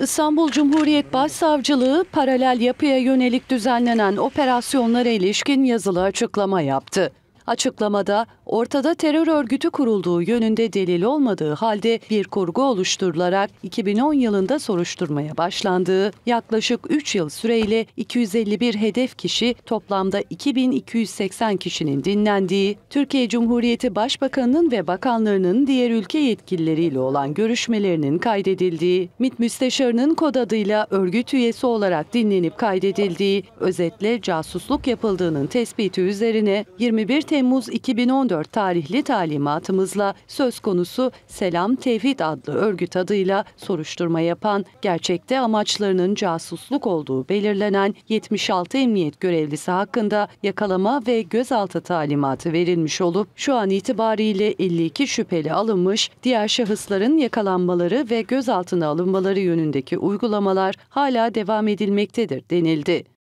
İstanbul Cumhuriyet Başsavcılığı paralel yapıya yönelik düzenlenen operasyonlara ilişkin yazılı açıklama yaptı. Açıklamada ortada terör örgütü kurulduğu yönünde delil olmadığı halde bir kurgu oluşturularak 2010 yılında soruşturmaya başlandığı, yaklaşık 3 yıl süreyle 251 hedef kişi toplamda 2280 kişinin dinlendiği, Türkiye Cumhuriyeti Başbakanının ve bakanlarının diğer ülke yetkilileriyle olan görüşmelerinin kaydedildiği, MİT Müsteşarı'nın kod adıyla örgüt üyesi olarak dinlenip kaydedildiği, özetle casusluk yapıldığının tespiti üzerine 21 Temmuz Temmuz 2014 tarihli talimatımızla söz konusu Selam Tevhid adlı örgüt adıyla soruşturma yapan, gerçekte amaçlarının casusluk olduğu belirlenen 76 emniyet görevlisi hakkında yakalama ve gözaltı talimatı verilmiş olup şu an itibariyle 52 şüpheli alınmış, diğer şahısların yakalanmaları ve gözaltına alınmaları yönündeki uygulamalar hala devam edilmektedir denildi.